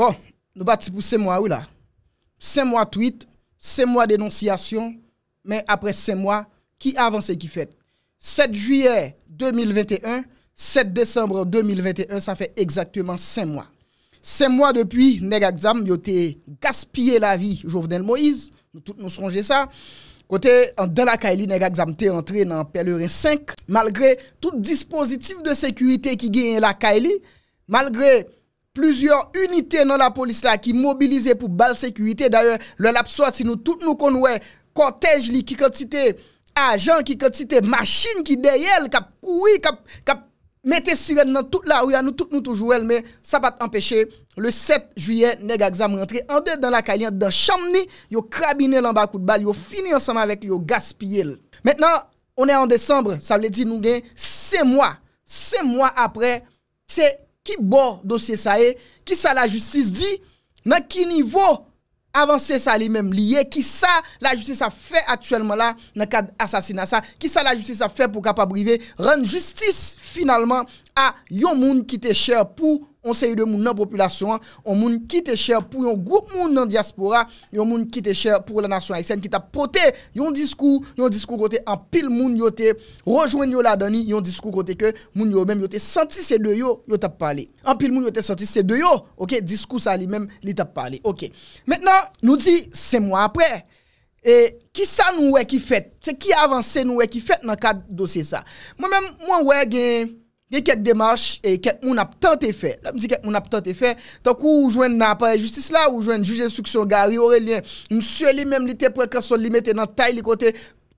Bon, nou bati pou se mwa ou la? Se mwa tweet, se mwa denonsyasyon, men apre se mwa, ki avan se ki fet? 7 juye 2021, 7 decembre 2021, sa fe ekzaktouman se mwa. Se mwa depuy, neg aksam, yo te gaspye la vi Jovenel Moïse, nou tout nou sonje sa, kote, an den la kaeli, neg aksam, te entre nan pelure 5, malgre tout dispositif de sekurite ki gen la kaeli, malgre, Plusyon unitè nan la polis la ki mobilize pou bal sekurite. Daye, le lapsoat si nou tout nou konouè. Kotej li ki kontite, ajan ki kontite, machin ki deyèl kap koui, kap mette sirel nan tout la ou ya nou, tout nou toujouèl. Me, sa pat empèche, le 7 juyè, neg aksam rentre. En dey dan la kalyen, dan chanm ni, yo krabine lan bakout bal, yo fini ansama vek yo gaspye l. Mètnen, onè an désembre, sa vle di nou gen, se mwa, se mwa apre, se... Ki bo dosye sa e? Ki sa la justis di? Nan ki nivou avanse sa li menm liye? Ki sa la justis sa fe aktuelman la nan kad asasina sa? Ki sa la justis sa fe pou kapabrive ren justice finalman? A yon moun ki te chèr pou Onseye de moun nan populasyon O moun ki te chèr pou yon group moun nan diaspora Yon moun ki te chèr pou la nasyon aysen Ki tap pote yon diskou Yon diskou kote an pil moun yote Rojwen yon ladani, yon diskou kote ke Moun yon mèm yote santi se de yo Yo tap pale, an pil moun yote santi se de yo Ok, diskou sa li mèm li tap pale Ok, mètnan nou di Se mwa apre Ki sa nou wè ki fèt Ki avanse nou wè ki fèt nan kad dosye sa Mwen mèm mwen wè gen Ye ket demarche e ket moun ap tante fè. La mizi ket moun ap tante fè. Tan kou ou jwenn nan apare justice la, ou jwenn jwenn jujen instruksyon gari, ou relyen msye li menm li te prekason li mette nan tay li kote.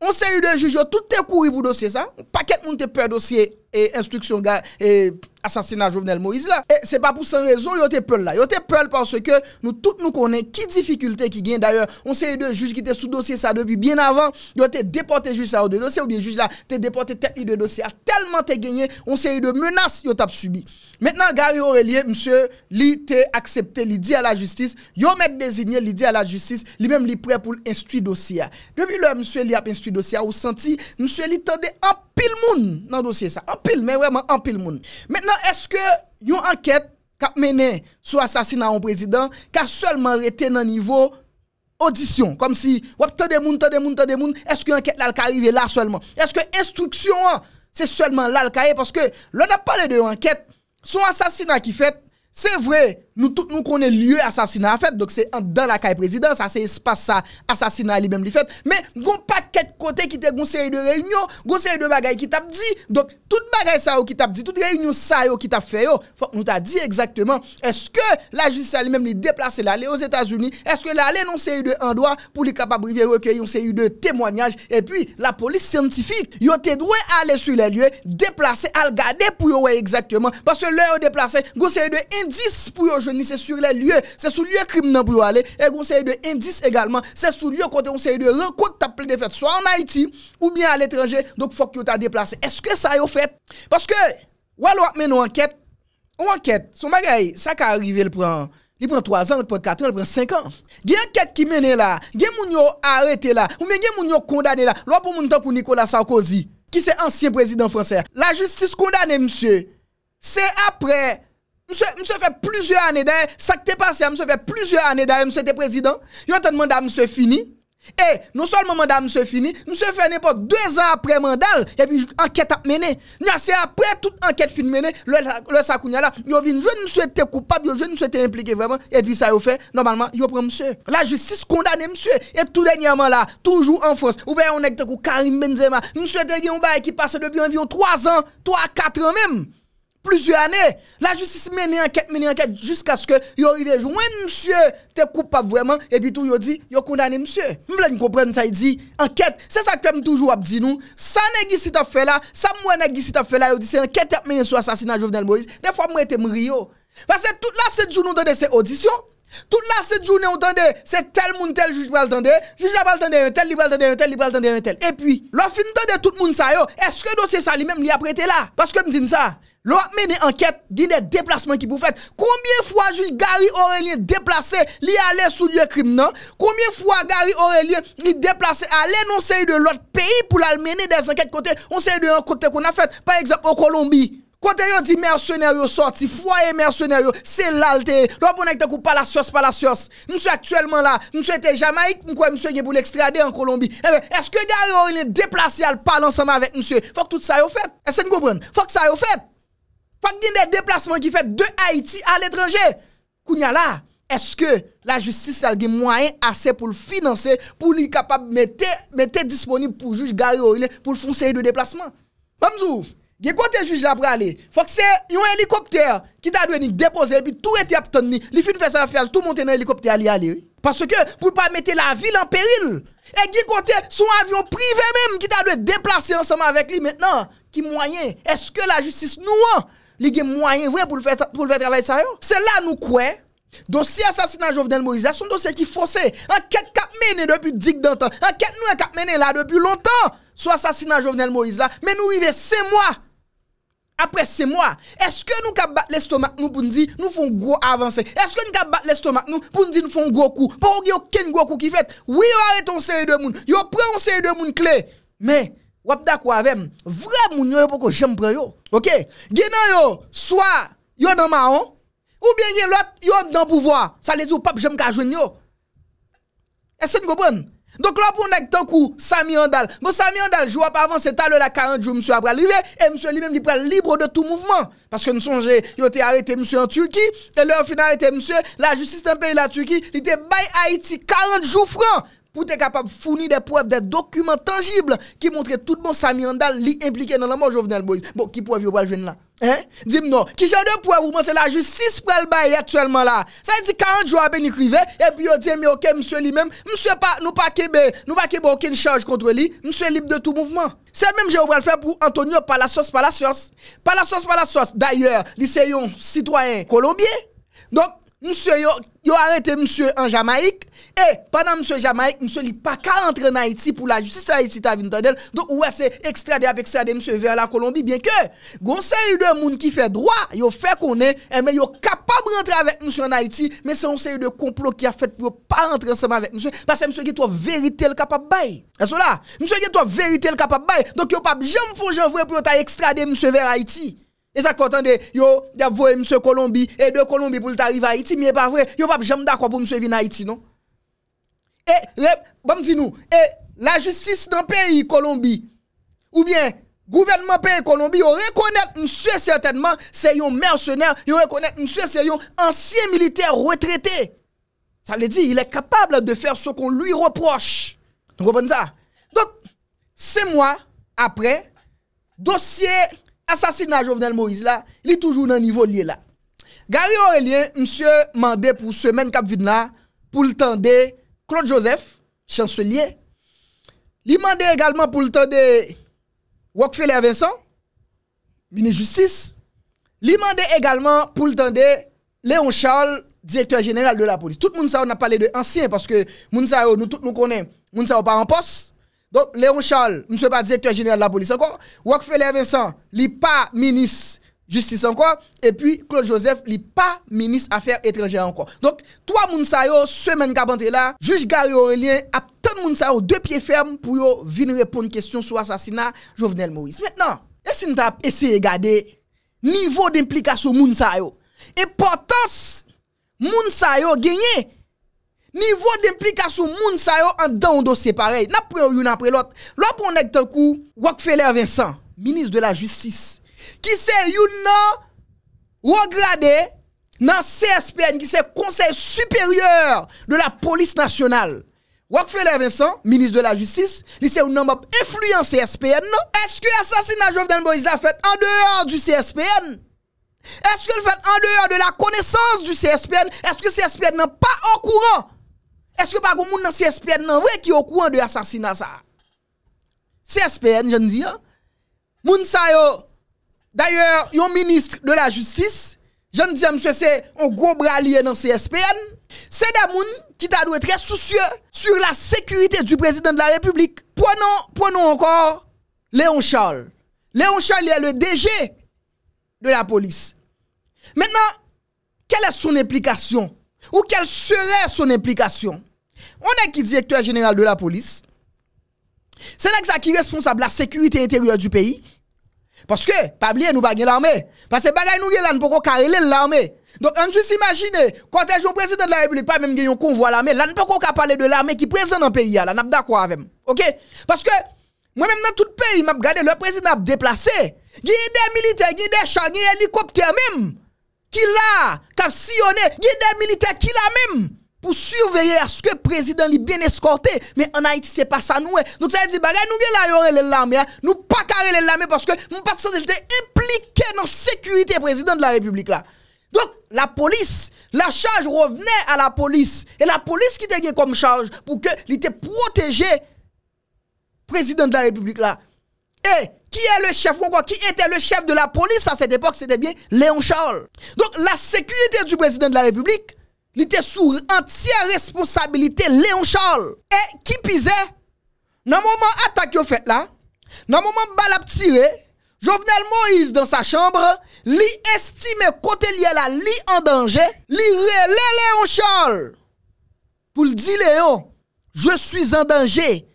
On se yu de jujyo, tout te kouri bou dosye sa. Pa ket moun te prek dosye e instruksyon gari e... asansina Jovenel Moïse la. E se pa pou san rezon yo te pel la. Yo te pel panse ke nou tout nou konen ki difficulte ki gen. D'ailleurs, on se yi de juj ki te sou dosye sa devy bien avan. Yo te deporte juj sa ou de dosye ou bien juj la te deporte tep yi de dosye a telman te genye. On se yi de menas yo tap subi. Metnan Gary Aurelien, msye, li te aksepte li di a la justis. Yo met designe li di a la justis. Li mem li pre pou l'institut dosye a. Devy le msye li ap institut dosye a ou senti, msye li tende an pil moun nan dosye sa. An pil men, w eske yon anket kap mene sou asasina yon prezident ka solman reten nan nivou odisyon, kom si wap todemoun, todemoun, todemoun, eske yon anket lal ka rive la solman, eske instruksyon se solman lal ka e, paske lona pale de yon anket sou asasina ki fet Se vre, nou konen lye asasina a fet, dok se an dan la kay prezident, sa se espasa asasina li men li fet, men goun pa ket kote ki te goun seri de reynyon, goun seri de bagay ki tap di, dok tout bagay sa ou ki tap di, tout reynyon sa ou ki tap feyo, fok nou ta di ekzakteman, eske la jisi sali men li deplase la li os Etats-Unis, eske la li non seri de andwa, pou li kapabrivi reke yon seri de temwanyaj, epi la polis sentifik, yo te dwe ale su le lye, deplase al gade pou yo wey ekzakteman, pas se le ou deplase, goun seri de imb indice pour yon jeunes, c'est sur les lieux, c'est sur lieu criminel pour aller et conseil de indice également, c'est sur lieu côté conseil de rencontre t'as plein de fêtes soit en Haïti ou bien à l'étranger. Donc faut que tu t'a déplacé. Est-ce que ça yon fait Parce que ou vous mené une enquête. Une enquête, son bagay, ça qui arrive il prend il prend 3 ans, il prend 4 ans, il prend 5 ans. Il y a enquête qui mène là, il y a arrêté là, ou bien il y a condamné là. L'autre pour une temps pour Nicolas Sarkozy, qui c'est ancien président français. La justice condamne monsieur. C'est après Monsieur, monsieur fait plusieurs années d'ailleurs. Ça qui t'est passé, monsieur fait plusieurs années d'ailleurs, monsieur était président. Il entend demandé mandat, monsieur fini. Et eh, non seulement mandat monsieur fini, monsieur fait n'importe deux ans après mandat, et puis enquête a mené. C'est après toute enquête fin mené, le, le sakounia là, yo une je ne souhaite coupable, je ne souhaite impliqué vraiment, et puis ça eu fait, normalement, eu un monsieur. La justice condamne monsieur, et tout dernièrement là, toujours en France, ou bien on est avec Karim Benzema, monsieur était un bail qui passe depuis environ trois ans, trois, quatre ans même. Plusyo anè, la justice meni anket, meni anket, jiska sk yo yori de joun. Mwen msye te koup pa vweman, epi tou yodi, yo kondani msye. Mwen blè n'kompren sa yodi, anket, se sak tem toujou ap di nou, sa negi si te fè la, sa mwen negi si te fè la, yodi se anket te ap meni sou asasina jovnel Moïse, defa mwen te mri yo. Pase tout la set joun nou tande se odisyon, tout la set joun nou tande, se tel moun tel juj baltande, juj baltande, tel libaltande, tel libaltande, epi, lo fin tande tout moun sa yo, Lo ap mene anket din de deplasman ki pou fèt. Koumyen fwa joul Gary Aurelien deplase li ale sou liye krim nan? Koumyen fwa Gary Aurelien ni deplase ale non se yi de lot peyi pou la mene des anket kote. On se yi de yon kote kon a fèt. Par exemple, o Kolombi. Kote yo di mersyonaryo sorti, fwa yi mersyonaryo, se lalte. Lo ap mwen ekte kou palasyos, palasyos. Mse aktuelman la, mse te Jamaik, mkwa mse yi pou l'ekstrade an Kolombi. Ewe, eske eh Gary Aurelien deplase alpale ansama avèk mse? Fòk tout sa yo fèt? Ese y ait des déplacements qui fait de Haïti à l'étranger. Kounya là, est-ce que la justice a des moyens assez pour le financer, pour lui capable mettre, mettre disponible pour le juge Gary pour le foncer de déplacement? Bamzou, il kote juge la prale, fok se yon que qui ta dwe ni depose li, puis tout ete tout ton ni, li fin faire à la fiaz, tout monte dans l'hélicoptère, li aller. Parce que pour ne pas mettre la ville en péril, et y kote son avion privé même qui ta dwe déplacer ensemble avec lui. maintenant, qui Est-ce que la justice nous a? li gen mwayen vwe pou l fè travèl sa yo. Se la nou kwe, dosi asasina Jovenel Moïse la, son dosi ki fose, an ket kap mene depi dik dantan, an ket nou e kap mene la depi lontan, sou asasina Jovenel Moïse la, men nou vive se mwa, apre se mwa, eske nou kap bat l estomak nou pou ndi, nou fon gro avanse, eske nou kap bat l estomak nou, pou ndi nou fon gro kou, pou ou gen yo ken gro kou ki fète, oui yo arè ton seri de moun, yo prè yon seri de moun kle, men, wap d'accord avèm, vrai moun yo poko j'aime prendre yo OK genan yo soit yo dans marron ou bien gen l'autre yo dans pouvoir ça les dit pap j'aime ka joindre yo est-ce que tu comprends? donc là pour nek tant coup Sami Andal bon Sami Andal joue pas c'est tale la 40 jours monsieur après arrivé et monsieur lui-même il prend libre de tout mouvement parce que nous songe, yo été arrêté monsieur en Turquie et leur final arrêté monsieur la justice d'un pays la Turquie il était à Haïti 40 jours francs pour être capable de fournir des preuves, des documents tangibles qui montrent tout le monde Samy Andal impliqué dans la mort de Jovenel Moïse. Bon, qui pourrait vous jeune là Hein Dis-moi, qui genre de preuve vous c'est la justice pour le bail actuellement là Ça veut dire 40 jours à Béni Crivé, et puis vous dit, mais ok, monsieur lui-même, monsieur pas, nous pas qu'il nous pas kébé aucune charge contre lui, monsieur libre de tout mouvement. C'est même que le faire pour Antonio Palacios Palacios Palacios Palacios. D'ailleurs, lycéen, citoyen colombien. Donc, Mse yo, yo arete mse en Jamaik, e, padan mse Jamaik, mse li pa ka rentre en Haiti pou la justice en Haiti, ta vin ta del, do oue se ekstrade ap ekstrade mse ver la Colombie, bien ke, gon se yu de moun ki fe droi, yo fe konen, e me yo kapab rentre avèk mse en Haiti, men se yu de complot ki a fèt pou yo pa rentre en seman avèk mse, pa se mse ki to verite l kapab bay, a sou la, mse ki to verite l kapab bay, do ki yo pa jem fon jen vwe pou yo ta ekstrade mse ver Haiti, Et ça, quand on dit, yo, d'avoir M. Colombie, et de Colombie pour t'arriver à Haïti, mais pas vrai, yo, pas jamais d'accord pour M. venir à Haïti, non? Et, bon, dis-nous, et la justice dans le pays Colombie, ou bien, gouvernement pays Colombie, on reconnaît M. certainement, c'est un mercenaire, il reconnaît M. c'est un ancien militaire retraité. Ça veut dire, il est capable de faire ce qu'on lui reproche. Vous comprenez ça? Donc, c'est moi, après, dossier assassinat Jovenel Moïse là, il est toujours dans niveau lié là. Gary Aurélien, monsieur mandé pour semaine cap vide pour le temps de Claude Joseph, chancelier. Il mandé également pour le temps de Rockefeller Vincent, ministre de justice. Il mandé également pour le temps de Léon Charles, directeur général de la police. Tout le monde ça on a parlé de ancien parce que nous ça nous tout nous ne pas en poste. Donc, Léon Charles, M. pas directeur général de la police encore. Rockefeller Vincent, il n'est pas ministre justice encore. Et puis, Claude Joseph, il n'est pas ministre affaires étrangères encore. Donc, trois moun sa yo, semaine qui là, juge Gary Aurélien a tant moun deux pieds fermes pour yo venir répondre question sur l'assassinat Jovenel Moïse. Maintenant, est-ce nous avons essayé de niveau d'implication de yo? Importance moun gagné. gagner Nivou d'implikasyon moun sa yo an dan ou dos se parey. Nap pre ou yon apre lot. Lot pon ek tenkou, Wakfeler Vincent, Ministre de la Justice, ki se yon nan wograde nan CSPN, ki se konsey superyor de la polis nasyonal. Wakfeler Vincent, Ministre de la Justice, li se yon nan map efluyen CSPN, nan? Eske asasinajof den Bois la fet an deyar du CSPN? Eske l fet an deyar de la konesans du CSPN? Eske CSPN nan pa an kouran Est-ce que pas un monde dans CSPN qui est au courant de l'assassinat ça? CSPN, je ne dis pas. Moun sa yo d'ailleurs yon ministre de la justice, je ne dis monsieur c'est un gros bras lié dans CSPN. C'est des gens qui t'a être très soucieux sur la sécurité du président de la République. prenons encore Léon Charles. Léon Charles est le DG de la police. Maintenant, quelle est son implication ou quelle serait son implication On est qui directeur général de la police C'est ça qui est responsable de la sécurité intérieure du pays. Parce que, pas oublier, nous pas l'armée. Parce que nous ne pouvons l'armée. Donc, on juste imaginer, quand est le président de la République, pas même un convoi l'armée, là, nous pouvons pas parler de l'armée qui est présente dans le pays, là, nous d'accord avec. OK? Parce que, moi-même, dans tout le pays, m'a regardé, le président a déplacé. Il y a des militaires, il y a des chars, il a des hélicoptères même qui là, qui a sillonné, il y a des militaires qui l'a même pour surveiller à ce que le président est bien escorté. Mais en Haïti, ce n'est pas ça nous. Hein. Donc ça veut dire, bagay, nous avons les l'armée, hein. nous pas carré les l'armée parce que nous pas de impliqué dans la sécurité président de la République là. Donc la police, la charge revenait à la police. Et la police qui était comme charge pour que était protégé président de la République là. Et eh, qui est le chef Qui était le chef de la police à cette époque C'était bien Léon Charles. Donc la sécurité du président de la République, il était sous entière responsabilité Léon Charles. Et qui pisait Dans le moment attaque au fait là, dans le moment tiré, Jovenel Moïse dans sa chambre, il estime côté lié là, lui en danger, Il relè Léon Charles. Pour le dire Léon, je suis en danger.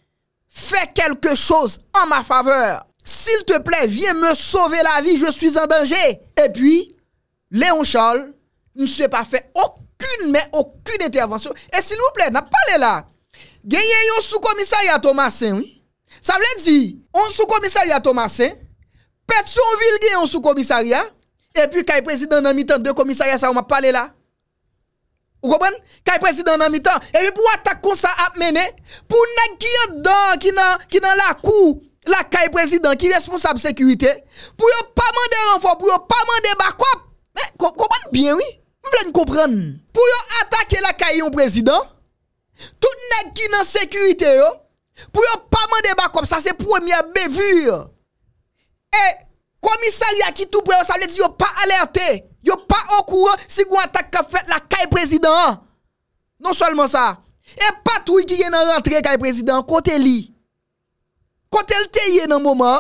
Fais quelque chose en ma faveur. S'il te plaît, viens me sauver la vie, je suis en danger. Et puis, Léon Charles ne s'est pas fait aucune, mais aucune intervention. Et s'il vous plaît, n'a pas les là. Gagnez un sous-commissariat Thomasin, oui. Ça veut dire, on sous-commissariat Thomasin, Pétionville gagne un sous-commissariat, et puis quand le président dans mi-temps deux commissariats, ça on m'a parlé là. Vous comprenez? Quand le président dans mi-temps, et puis pour attaquer ça à pour ne qui est dans, qui dans la cour, lakay prezidant ki responsab sekurite, pou yo pa mande renfort, pou yo pa mande bakop, kompande bien oui, pou yo atake lakay yon prezidant, tout nek ki nan sekurite yo, pou yo pa mande bakop, sa se premier bevure, e komisari a ki tout prezidant, sa le di yo pa alerte, yo pa okouran si gwen atake la kay prezidant, non solman sa, e patou yon rentre kay prezidant, kote li, Kote lte yè nan mouman,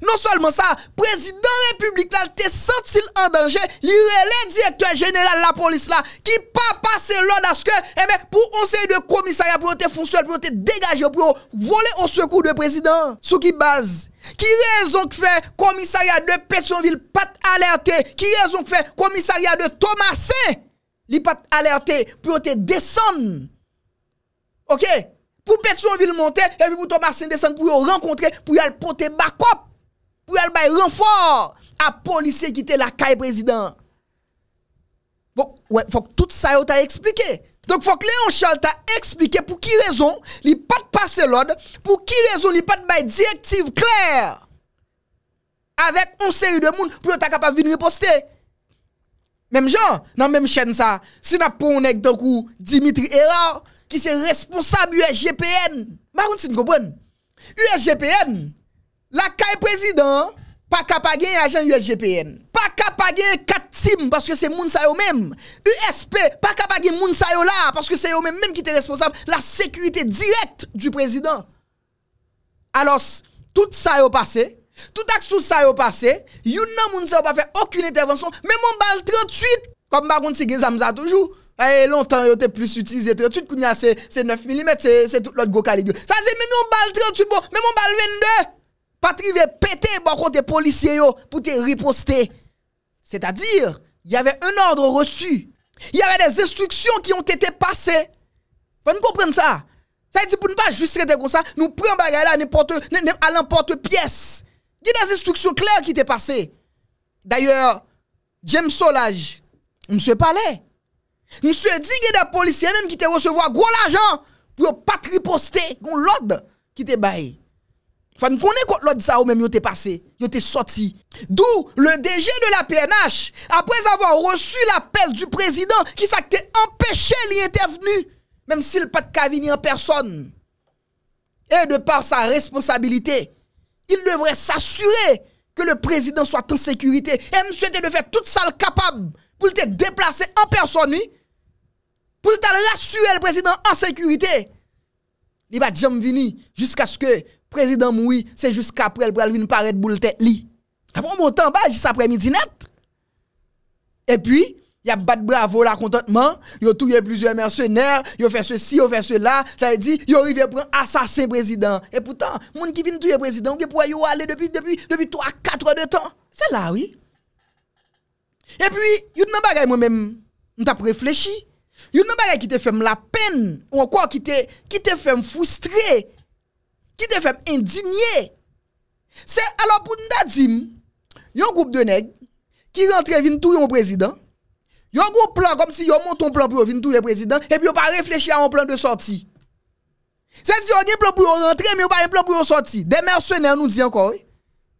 non solman sa, prezident republikan lte sentil an danje, li re le direktor general la polis la, ki pa pase lò naske, eme eh pou onseye de komisarya, pou lte fonsoy, pou lte degaje, pou lte vole ou sekou de prezident. Sou ki baz, ki rezon kfe komisarya de Pessonville pat alerte, ki rezon kfe komisarya de Thomasin, li pat alerte, pou lte desen. Ok? Pou pet sou an vil monte, evi pou tom asen desan pou yo renkontre, pou yal ponte bakop, pou yal bay renfor, a polise gite la kay prezident. Fok, wè, fok tout sa yo ta eksplike. Donk fok Leon Charles ta eksplike, pou ki rezon, li pat pase lode, pou ki rezon, li pat bay direktiv klèr. Avèk, on seri de moun, pou yo ta kapap vin riposte. Mèm jan, nan mèm chèn sa, si na pou on ek dokou Dimitri Erard, qui est responsable USGPN. ne comprends pas. USGPN, la CAI président, pas capable gagner agent USGPN. Pas capable gagner 4 teams parce que c'est moun sa même. USP, pas capable gagner moun sa yo là parce que c'est eux même qui était responsable la sécurité directe du président. Alors, tout ça est passé, tout sou ça est passé, Il nan moun sa pas fait aucune intervention, même mon bal 38 comme contre, si gen toujours. Eh, longtemps, il était plus utilisé 38, c'est 9 mm, c'est tout l'autre gros Ça dit, même on balle 38, bon, même on balle 22, pas trivé pété, bon, côté policier, pour te riposter. C'est-à-dire, il y avait un ordre reçu. Il y avait des instructions qui ont été passées. Vous comprenez ça? Ça dit pour ne pas juste traiter comme ça, nous prenons bagarre à n'importe, à n'importe pièce. Il y a des instructions claires qui étaient passées. D'ailleurs, James Solage, se Palais, Monsieur dit des policiers même qui te recevoir gros l'argent pour pas riposter l'ordre qui te été Enfin, connait contre ça ou même yo t'es passé, sorti. D'où le DG de la PNH après avoir reçu l'appel du président qui ça empêché, empêché l'y intervenu même s'il pas de cavini en personne. Et de par sa responsabilité, il devrait s'assurer que le président soit en sécurité. Et monsieur de faire toute salle capable pour te déplacer en personne, pour le rassurer le président en sécurité. Il va jam vini jusqu'à ce que le président Moui c'est jusqu'à après le venir de boule tête li. Bah, après mon temps bas juste après-midi net. Et puis il y a bat bravo là contentement, il a tué plusieurs mercenaires, il a fait ceci, il a fait cela, ça veut dire il y à assassin président. Et pourtant, gens qui vient tuer président, qui pourraient y aller depuis depuis depuis 3 4 heures de temps. C'est là oui. Et puis, il y a une bagaille moi-même, réfléchi. Il y a un qui te fait la peine, ou encore qui te, qui te fait frustrer... qui te fait indigner... alors pour nous dire, il y a un groupe de nègres qui rentre et tout au président. Il y a un groupe plan comme si il monte un plan pour venir tout le président et puis il pas réfléchi à un plan de sortie. C'est si y a un plan pour rentrer, mais on pas un plan pour sortir. Des mercenaires nous disent encore.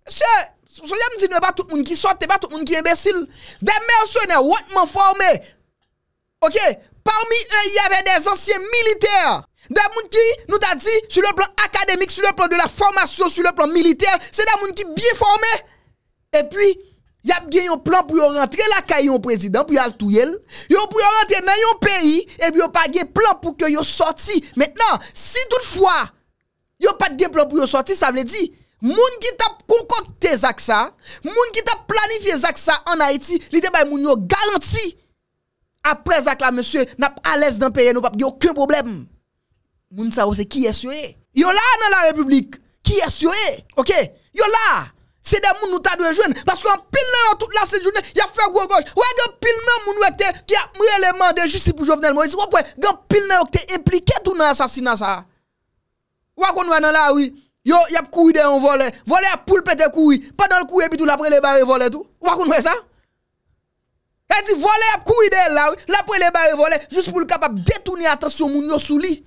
Monsieur, je me dis a pas tout le monde qui sort, pas tout le monde qui est imbécile. Des mercenaires hautement formés. OK Parmi eux, il y avait des anciens militaires. Des gens qui nous t'a dit sur le plan académique, sur le plan de la formation, sur le plan militaire, c'est des gens qui bien formés. Et puis, il y a bien un plan pour rentrer la caille président pour y aller tout rentrer dans un pays et puis a pas de plan pour que yo sorti. Maintenant, si toutefois a pas de plan pour yo sorti, ça veut dire gens qui t'a concocté ça, moun qui t'a planifié ça en Haïti, li te moun yo garanti apre zak la monsye nap ales dan peye nou pap ge okun problem. Moun sa ou se ki es yo e. Yo la nan la republik, ki es yo e, ok? Yo la, se den moun nou tadwe jwen, paskwa an pil nan yo tout la se jounen, ya fek wokoj, wak an pil nan moun wekte ki ap mrele mande justi pou jovenel mou esi wapwe, gan pil nan yo kte implike tout nan asasina sa. Wak an wak nan la wik, yo yap kouye den yon vole, vole ap poule pete kouye, pa nan kouye bitou la prele bare vole tout. Wak an wak sa? Elle dit voler à courir de là, la pour les barres voler juste pour le capable détourner attention moun yo sous lui.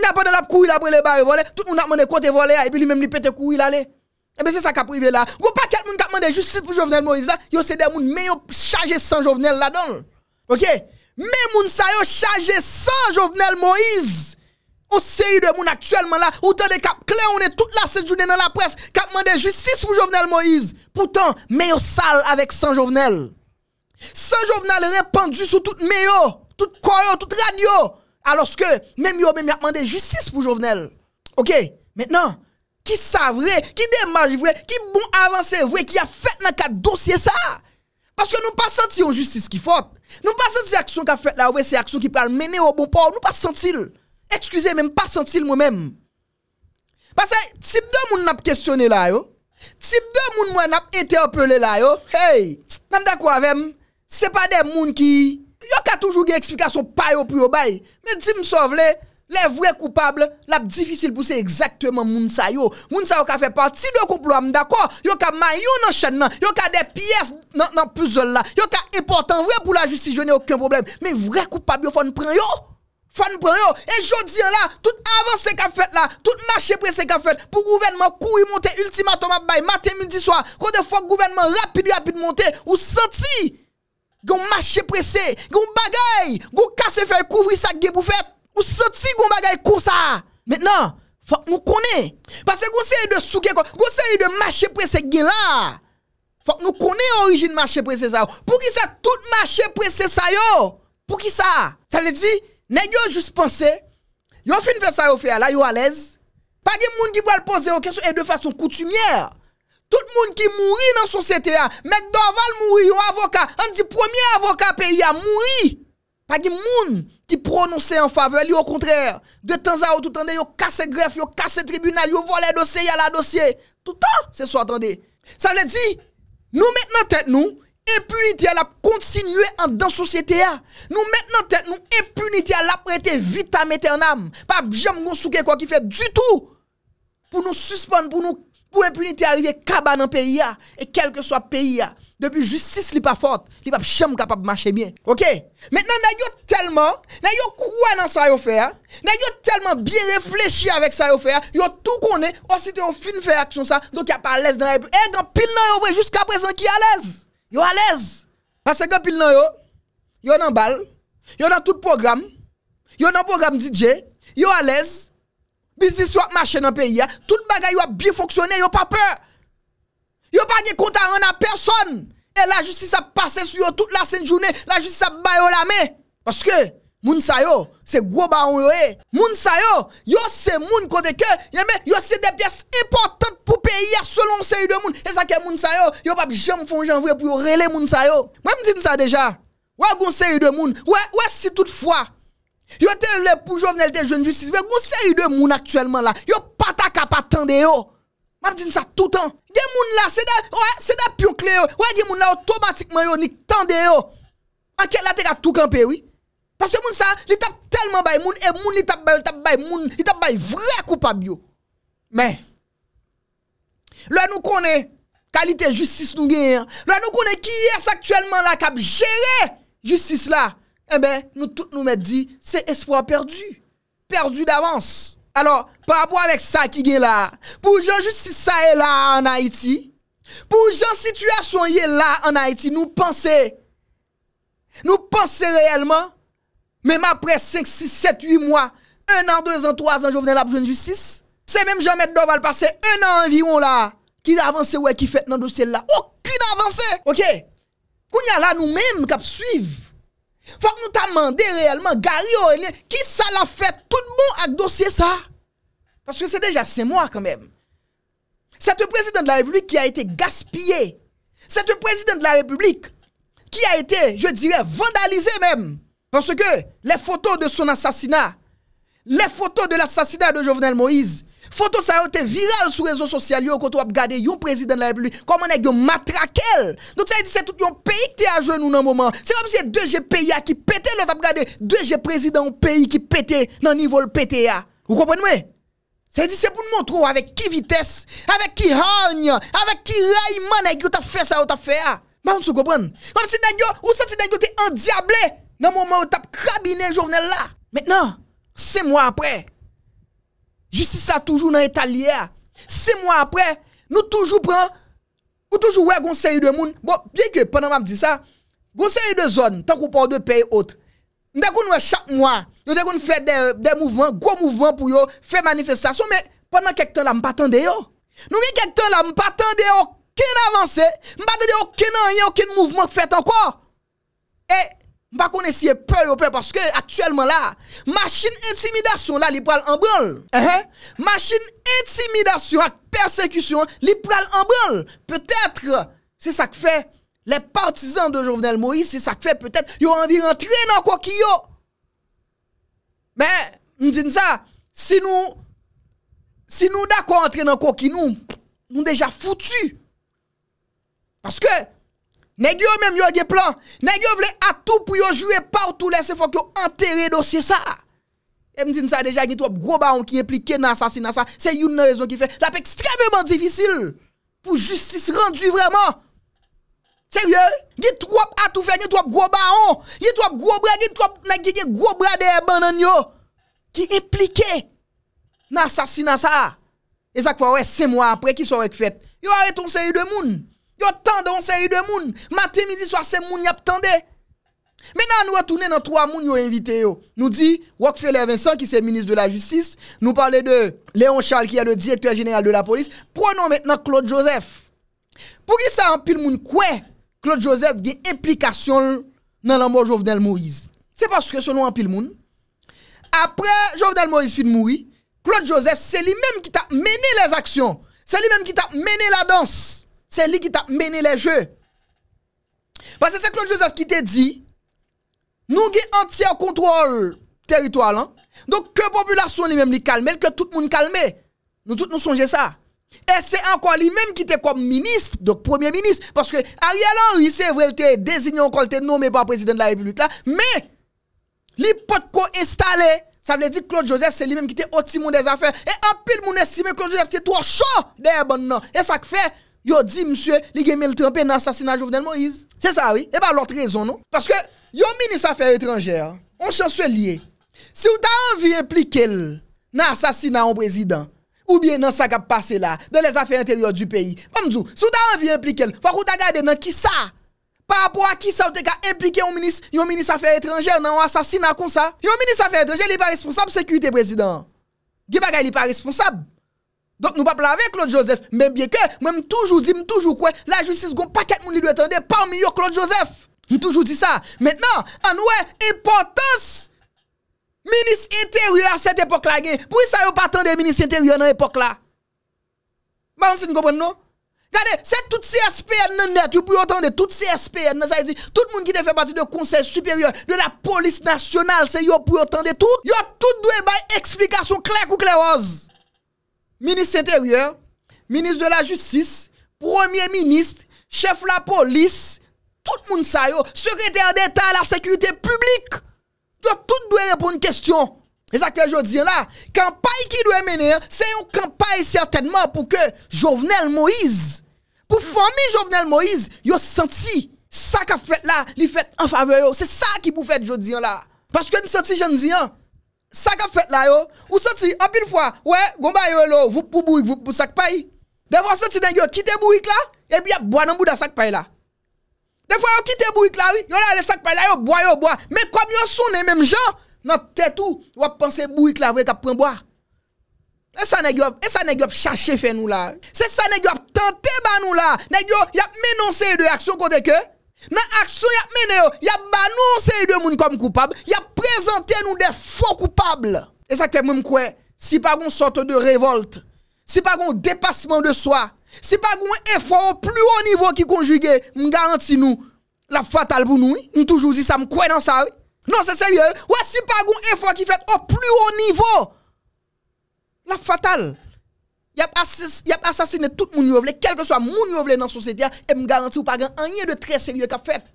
N'a pas de la prenez le pour les barres voler, tout le monde a demandé côté voler et puis lui même lui pété courir là. Et bien c'est ça qui a privé là. Gros paquet moun qui a demandé justice pour Jovenel Moïse là, yo c'est des moun mais yo chargé sans Jovenel là-dedans. OK Même moun sa yo chargé sans Jovenel Moïse. On série de moun actuellement là, tant de cap clair on est toute la cette journée dans la presse, qui cap demandé justice pour Jovenel Moïse. Pourtant, mais yo sale avec sans Jovenel. San jovenel repandu sou tout meyo, tout koyo, tout radio. Aloske, mèm yo mèm ya pman de justice pou jovenel. Ok, mètenan, ki sa vre, ki demanj vre, ki bon avanse vre, ki ya fèt nan ka dosye sa. Paske nou pa santi yon justice ki fote. Nou pa santi aksyon ka fèt la we, se aksyon ki pral mèm yo bon po, nou pa santi l. Ekskuse mèm pa santi l mèm. Paske, tip de moun nap kestyone la yo. Tip de moun mwen nap ete apelé la yo. Hey, nan da kwa vèm? Se pa de moun ki... Yo ka toujou ge eksplikasyon payo pou yo baye. Me di msovle, le vre koupable, la bdifisil pou se exaktouman moun sa yo. Moun sa yo ka fe pati de kouplo amdakor. Yo ka mayou nan chen nan. Yo ka de piyes nan puzzle la. Yo ka important vre pou la justi, je ne okun probleme. Me vre koupable yo fane pren yo. Fane pren yo. E jodi la, tout avan se ka fet la. Tout mache pre se ka fet. Pou gouvenman kou yi monte, ultimatouman baye, maten, midi, soa. Kou de fok gouvenman rapide, rapide monte, gon marché pressé, gon bagay, gon casse fait couvrir gueule, pour fè, Ou senti gon bagay comme ça. Maintenant, faut nous connaît parce que gon série de souké, gon série de marché pressé gen là. Faut nous koné origine marché pressé ça. Pour qui ça tout marché pressé ça yo? Pour qui ça? Ça veut dire nèg yo juste penser yo fin faire ça yo fait là yo à l'aise. Pas de monde qui va poser aux questions et de façon coutumière. Tout le monde qui mourit dans la société, Maître Dorval mourit, un avocat, on dit premier avocat pays a mouri. Pas de monde qui prononçait en faveur, lui au contraire. De temps à autre, tout le temps, casse greffe, yo casse tribunal, yo vole dossier, a la dossier. Tout le temps, c'est soit attendez. Ça veut dire, nous maintenant tête nous, impunité à la continuer dans dans société Nous maintenant tête nous impunité à la prêter vite à mettre en âme. Pas de jambes quoi qui fait du tout pour nous suspendre, pour nous pour impunité arriver dans pays pays, et quel que soit le pays, depuis justice, n'est pas forte, n'est pas capable de marcher bien. OK? Maintenant, nous tellement, nous croire dans ça, nous tellement bien réfléchi avec ça, faire yo tout connaît, aussi tu fin faire action ça, donc y a pas l'aise dans la Et dans eh, pile nan jusqu'à présent qui à l'aise. Yo à l'aise. Parce que pile nan yo, yo dans balle, yo dans tout programme, yo dans programme DJ, yo à l'aise. bisis yo ap machè nan peyi ya, tout bagay yo ap bi foksyonè, yo pa pèr. Yo pa gè konta an a person. E la justi sa passe sou yo tout la sèn jounè, la justi sa bayo la mè. Paske, moun sayo, se groba an yo e. Moun sayo, yo se moun kote ke, yeme, yo se de pyes important pou peyi ya selon se yu de moun. E sa ke moun sayo, yo pa jèm fonjèm vwe pou yo rele moun sayo. Mwen mdite sa deja, wè goun se yu de moun, wè si tout fwa. Yo te le pou jovnel, te joun justice, ve goun se yi de moun aktuelman la. Yo pata kapa tende yo. Mame din sa toutan. Gen moun la, se da, se da piyonkle yo. Wè gen moun la, otomatikman yo, ni tende yo. Make la te katou kampe, oui. Pase moun sa, li tap telman bay moun. E moun li tap bay, li tap bay moun. Li tap bay vre koupa biyo. Mè. Lè nou konè, kalite justice nou genyen. Lè nou konè ki yè s'aktuelman la, kab jere justice la. Ebe, eh nou tout nou met di, se espwa perdu. Perdu davans. Alors, pa apwa vek sa ki gen la. Pou jan just si sa e la an Haiti, pou jan situasyon ye la an Haiti, nou pense, nou pense reyelman, mem apre 5, 6, 7, 8 mwa, 1 an, 2 an, 3 an, jo vnen la pou jan just 6, se mem jan met doval pase 1 an environ la, ki davans se wek, ki fet nan dosel la. Ok, ki davans se! Ok, kou nyan la nou menm kap suiv. Faut que nous demandé réellement Gary qui ça l'a fait tout bon avec dossier ça. Parce que c'est déjà c'est mois quand même. C'est le président de la République qui a été gaspillé. C'est le président de la République qui a été, je dirais, vandalisé même. Parce que les photos de son assassinat, les photos de l'assassinat de Jovenel Moïse, Foto sa yo te viral sou rezo sosyal yo koto wap gade yon prezident la repi li koman e gyo matrakel. Donk sa yi di se tout yon peyi ki te a joun ou nan mouman. Se wap se deje peyi a ki pete nan tap gade deje prezident yon peyi ki pete nan nivou l pete ya. Wou kopwen mwen? Sa yi di se pou nou montrou avèk ki vites, avèk ki hany, avèk ki rayman nan e gyo ta fè sa wot a fè ya. Mwan sou kopwen? Wap se yi di yo, wap se yi di yo te endiable nan mouman wap tap krabine joun vnen la. Mwen nan, se mwen justice a toujours dans l'état Six mois après, nous toujours prenons, ou toujours ouais, une de monde. Bon, bien que pendant que je dis ça, conseil de zone, tant qu'on parle de pays autres. Nous avons chaque mois, nous avons fait des, mouvements, gros mouvements pour faire manifestation, mais pendant quelques temps là, attendons pas attendre. Nous avons quelques temps là, je pas de aucune avancée, je pas aucun, aucun mouvement fait encore. Et pas connaître si peur ou peur parce que actuellement là, machine intimidation là, il pral en branle. Machine intimidation avec persécution, il pral en branle. Peut-être, c'est ça que fait les partisans de Jovenel Moïse, c'est ça que fait peut-être, ils ont envie de rentrer dans quoi qu'il Mais, nous disons ça, si nous, si nous d'accord entrer dans quoi nous, nous déjà foutus. Parce que, Nè gyo mèm yo ge plan. Nè gyo vle atou pou yo jwe partou lè se fòk yo anterè dosye sa. E mtine sa deja, gni trop gro baron ki eplike nan sasin nan sa. Se yon nan rezon ki fè. La pe ekstremèman difisil. Pou justice rendu vreman. Seriè. Gni trop atou fè, gni trop gro baron. Gni trop gro brè, gni trop nagi gni gros brè de eban nan yo. Ki eplike nan sasin nan sa. E sak fò wè se mwa apre ki sou wèk fèt. Yo arè ton seri de moun. yot tande on série de moun. Matin, midi, soir, c'est moun yap Maintenant, nous retournons dans trois moun ont invité yo. Nous dit Rockefeller Vincent, qui c'est ministre de la Justice. Nous parlons de Léon Charles, qui est le directeur général de la police. Prenons maintenant Claude Joseph. Pour qui ça en pile moun quoi Claude Joseph a implication dans la mort Jovenel Moïse. C'est parce que selon en pile moun. Après Jovenel Moïse fin mourir, Claude Joseph, c'est lui-même qui t'a mené les actions. C'est lui-même qui t'a mené la danse. C'est lui qui t'a mené les jeux. Parce que c'est Claude Joseph qui t'a dit, nous avons entier contrôle territoire. Hein. Donc que la population lui-même lui calme, que tout le monde calme. Nous tous nous songeons ça. Et c'est encore lui-même qui était comme ministre, donc premier ministre. Parce que Ariel Henry, c'est vrai, il était désigné encore, il nommé par le président de la République. Là, mais, peut co installé, ça veut dire que Claude Joseph, c'est lui-même qui était au timon des affaires. Et en pile, mon estime Claude Joseph était trop chaud derrière Et ça fait, yo dit monsieur, li gen le trempé dans l'assassinat Jovenel Moïse. C'est ça, oui. Et pas l'autre raison, non? Parce que, yo ministre affaires étrangères, on chancelier. Si vous avez envie impliquer dans l'assassinat un président, ou bien dans ça qui a là, dans les affaires intérieures du pays, si vous avez envie d'impliquer, il faut que t'a dans qui ça par rapport à qui ça ou te impliqué un ministre, un ministre affaires étrangères dans un assassinat comme ça. Un ministre affaires étrangères, il n'est pas responsable de sécurité président. Il n'est pas responsable. Donk nou pa plave Claude Joseph, mwen biye ke, mwen m toujou di, m toujou kwe, la justice gon paket moun li do etende parmi yo Claude Joseph. M toujou di sa. Mètnen, an wè, impotens, minis interior set epok la gen, pou y sa yo patende minis interior nan epok la? Ba yon si non? n gopon nou? Gade, se tout si espè nan net, yo pou yo etende, tout si espè nan sa yi di, tout moun ki de fè pati de konsej supérieur, de la polis nasyonal, se yo pou yo etende, yo tout dwe bay eksplikasyon klerk ou kleroz. ministre intérieur, ministre de la justice, premier ministre, chef de la police, tout le monde ça secrétaire d'État à la sécurité publique. tout doit répondre à une question. Et ça que je dis là, campagne qui doit mener, c'est une campagne certainement pour que Jovenel Moïse, pour former Jovenel Moïse, yo senti ça qu'a fait là, li fait en faveur C'est ça qui vous fait je là. Parce que nous senti je dis hein. Sak ap fet la yo, ou soti apil fwa, we, gomba yo lo, vup pou bouik, vup pou sakpay. De fwa soti negyo, kite bouik la, e bi ap bwa nanbou da sakpay la. De fwa yo kite bouik la, yo la de sakpay la, yo bwa yo bwa. Me kwa mi yo sou ne menm jan, nan tete ou, wap panse bouik la, vwe kap pren bwa. E sa negyo e ap chache fe nou la. Se sa negyo ap tante ba nou la. Negyo, yap menonse yu de reaksyon kote ke. Nan aksyon y ap mene yo, y ap banon se y de moun kom koupable, y ap prezante nou de fo koupable. E sa ke moun kwe, si pa goun sote de revolte, si pa goun depasman de swa, si pa goun efwa ou pli ou nivou ki konjuge, m garanti nou la fatal pou nou. M toujou di sa m kwe nan sa. Nan se serye, wè si pa goun efwa ki fet ou pli ou nivou, la fatal. Y ap asasine tout moun yo vle, kelke swa moun yo vle nan sosetya, e m garanti ou pagen anye de tre serye ka fet.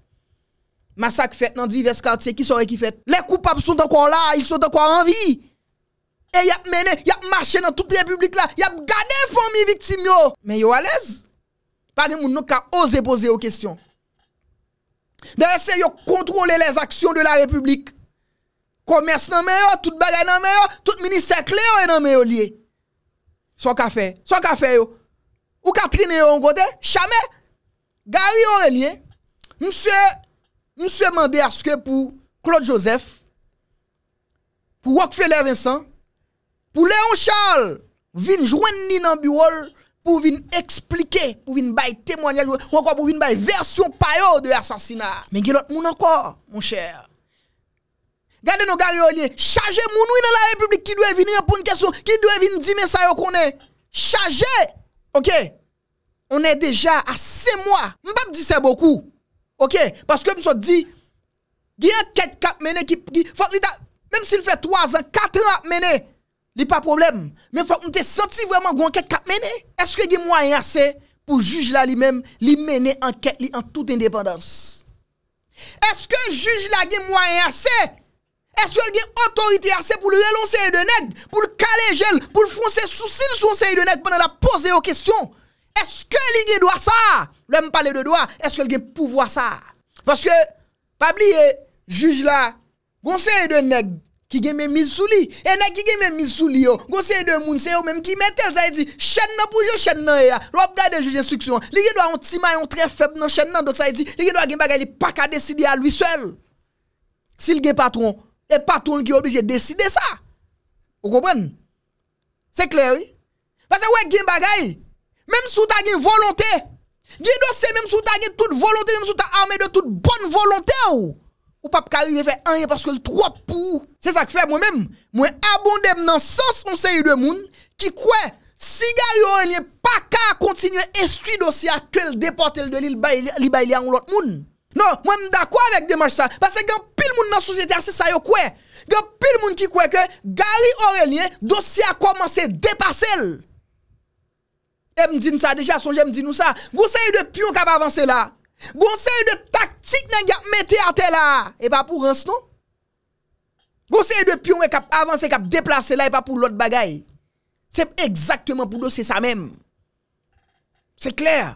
Masak fet nan divers kant se ki sor e ki fet. Le koupap son takwa la, il son takwa anvi. E y ap mene, y ap mache nan tout republik la, y ap gade foun mi viktim yo. Men yo alez. Pagen moun nou ka oze pose yo kesyon. De ese yo kontrole les aksyon de la republik. Komers nan men yo, tout bagay nan men yo, tout mini sekle yo nan men yo liye. Swa kafe, swa kafe yo, ou Katrina yo an godè, chame, gari yo elien, mswe, mswe mande aske pou Claude Joseph, pou Rockefeller Vincent, pou Léon Charles, vin jwen ninan bi wol pou vin eksplike, pou vin bay temwanyal, pou vin bay versyon payo de asansina. Men genot moun an kor, moun chèr. gade nou gare yo liye, chaje mounoui nan la republik, ki dwe vin yon poun kesyon, ki dwe vin di men sayo konen, chaje, ok, on e deja a se mwa, mba mdi se boku, ok, paske mso di, gi an ket kap mene ki, fok li ta, menm si l fe 3 an, 4 an ap mene, li pa problem, men fok mte senti vweman gwen ket kap mene, eske gi mwen yase, pou juj la li men, li mene an ket li an tout independans, eske juj la gi mwen yase, Est-ce qu'elle a autorité assez pour le relancer de nègre, pour le caler gel, pour le foncer souci sur de nègre pendant la pose aux questions? Est-ce que l'IG doit ça? L'homme parle de droit, est-ce qu'elle a pouvoir ça? Parce que, pas oublier, juge là, conseil de nègre qui a mis mis sous lui et neige qui a mis sous lui yo conseil de moun c'est eux même qui mettent ça dit chaîne nan pour yo chaîne nan ya l'op garder juge instruction Il a doit un petit maillon très faible dans chaîne nan donc ça dit li doit gen bagay li pas qu'à décider à lui seul s'il gen patron E patoun ki oblije deside sa. Ou kopwen? Se kler yi? Pase we gen bagay. Mem sou ta gen volonté. Gen dosye mem sou ta gen tout volonté. Mem sou ta ame de tout bon volonté ou. Ou pap kari yi fe anye paske l'trop pou ou. Se sa ki fe mwen mèm. Mwen abonde m nan sos monsen yi de moun. Ki kwe siga yi ou enye pa ka kontinye estwi dosye akwel depote l de li bailya ou lot moun. Non, mwen mda kwa vek demanj sa. Pase gen pil moun nan souzete a se sayo kwe. Gen pil moun ki kwe ke gali aurelien dosi a komanse depasel. E mdin sa deja, sonje mdin nou sa. Gon se yu de pyon kap avanse la. Gon se yu de taktik nan gen meti ate la. E pa pou rans nou. Gon se yu de pyon e kap avanse, kap deplase la, e pa pou lot bagay. Sep ekzaktman pou dosi sa menm. Se kler.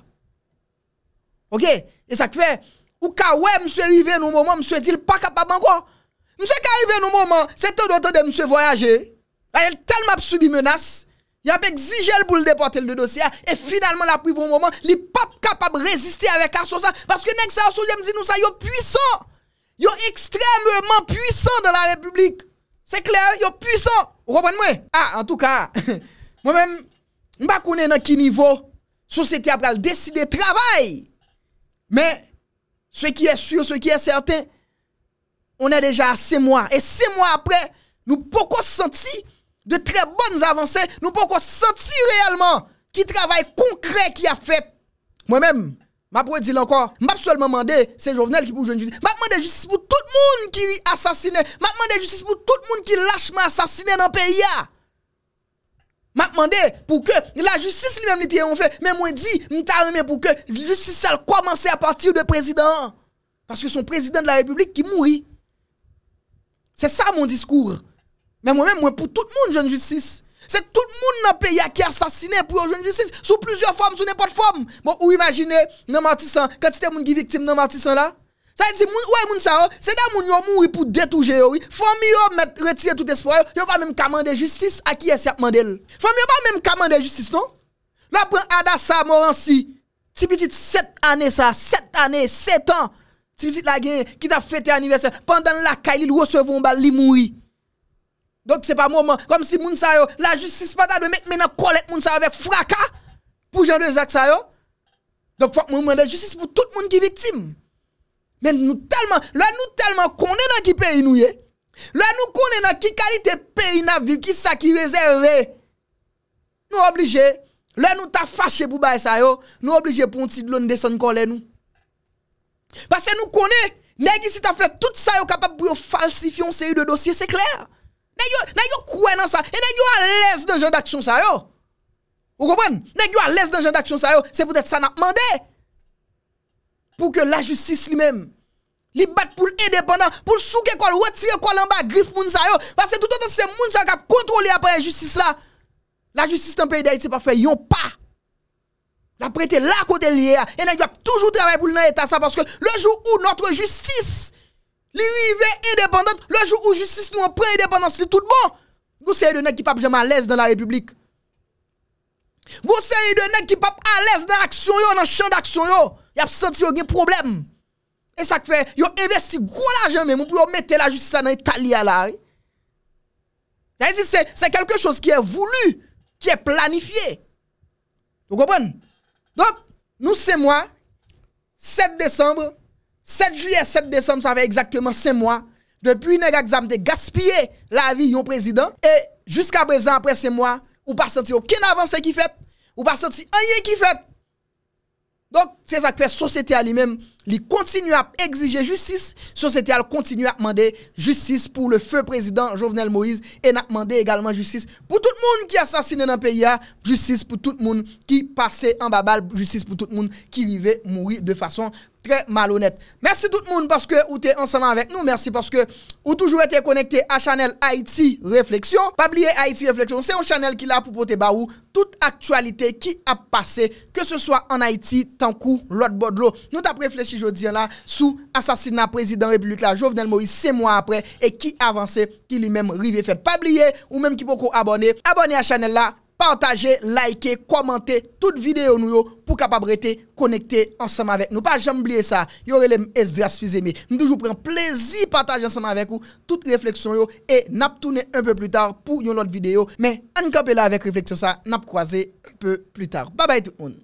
Ok, e sa kwe... Ou ka ouais, monsieur arrivé nous moment, monsieur dit pas capable encore. Monsieur ka arrivé nous moment, c'est temps d'autant de monsieur voyager. Il tellement subi menace, il a exigé pour le déporter le dossier et finalement la pris au moment, il pas capable de résister avec Arso ça parce que nèg ça sou me dit nous ça yo puissant. Yo extrêmement puissant dans la République. C'est clair, yo puissant. Vous moi Ah, en tout cas, moi-même, je ne sais dans quel niveau société a décidé de travail. Mais ce qui est sûr, ce qui est certain, on est déjà à 6 mois. Et 6 mois après, nous pouvons sentir de très bonnes avancées. Nous pouvons sentir réellement qui travail concret qui a fait. Moi-même, Ma pas dire encore, m'a seulement demandé, c'est Jovenel qui pour jouer justice. M'a demandé justice pour tout le monde qui assassiné. M'a demandé justice pour tout le monde qui lâchement assassiné dans le pays m'a demandé pour que la justice lui-même on fait, mais moi dit, m'ta pour que la justice commence à partir de président parce que son président de la République qui mourit. C'est ça mon discours. Mais moi-même moi pour tout le monde jeune justice. C'est tout le monde dans le pays qui a assassiné pour une justice sous plusieurs formes, sous n'importe forme. Bon, ou imaginez, non Matissan, quand de monde qui victime non martissant là ça veut dire, ouais, moun ça, oh, c'est là moun yon mouri pour détourner. oui. Famille yon met retirer tout espoir, yon pas même commander justice à qui est-ce qu'il faut yon pas même commander justice, non? Là, prend Adassa Moransi, si petit 7 années ça, 7 années, 7 ans, si petit la gagne, qui t'a fêté anniversaire, pendant la caille, il recevait un bal, il mouri. Donc c'est pas moment, comme si moun sa yo, la justice pas de mettre maintenant collecte moun sa avec fracas pour Jean de Zach ça yo. Donc faut que moun demande justice pour tout monde qui victime. Men nou telman, lè nou telman kone nan ki peyi nou ye, lè nou kone nan ki kalite peyi nan vi, ki sa ki rezerve, nou oblije, lè nou ta fache pou baye sa yo, nou oblije pou ontid louni deson kon lè nou. Basè nou kone, negi si ta fè tout sa yo kapap pou yo falsifi yon seri de dosye, se kler. Negi yo kwen nan sa, e negi yo alèz nan jen d'aksyon sa yo. Ou komwen, negi yo alèz nan jen d'aksyon sa yo, se pwetè sa nan apmandeye. pou ke la justice li men, li bat pou l'independant, pou l'souke kwa l'wotire kwa l'anba grif mounsa yo, pase tout anta se mounsa kap kontroli apre justice la, la justice tanpe ide iti pa fe yon pa, la prete la kote li ye a, ena yon ap toujou trabay pou l'nan etasa, parce ke le jou ou notre justice, li vive independant, le jou ou justice nou apre independant, se li tout bon, goun se yon de nek ki pap jaman alèz nan la republik, goun se yon de nek ki pap alèz nan aksyon yo, nan chan d'aksyon yo, Y ap senti yon gen problem. E sak fe, yon investi gwo la jen men, moun pou yon mette la justisa nan yon tali alari. Y a yon si, se kelke chos ki e voulou, ki e planifiye. Yon gopon? Dok, nou se mwa, 7 Desembre, 7 Juye, 7 Desembre, sa vey exactement se mwa, depi yon ek exam te gaspye, la vi yon prezident, e, jusqu aprezen apre se mwa, ou pa senti yon ken avanse ki fet, ou pa senti yon yon ki fet. Dok, Ces acteurs société à lui-même, continue à exiger justice, société continue à demander justice pour le feu président Jovenel Moïse et n'a demandé également justice pour tout le monde qui a assassiné dans le pays, hein. justice pour tout le monde qui passait en babal, justice pour tout le monde qui vivait mourir de façon très malhonnête. Merci tout le monde parce que vous êtes ensemble avec nous. Merci parce que vous toujours été connecté à Chanel Haïti Réflexion. Pas oublier Haïti Réflexion, c'est un channel qui là pour porter toute actualité qui a passé, que ce soit en Haïti, tant coup lot bodlo. Nou tap refleksi jodi an la sou asasina prezidant republik la Jovenel Moïse se mwa apre e ki avanse ki li menm rive fe. Pabliye ou menm ki poko abone. Abone a chanel la pantaje, like, komante tout videyo nou yo pou kapabrete konekte ansam avek nou. Pa jambliye sa. Yore lem es dras fizeme. Nou jou pren plezi pataje ansam avek ou tout refleksyon yo e nap toune un peu plu tar pou yon lot videyo men an kapela avek refleksyon sa nap kwaze un peu plu tar. Babay tou.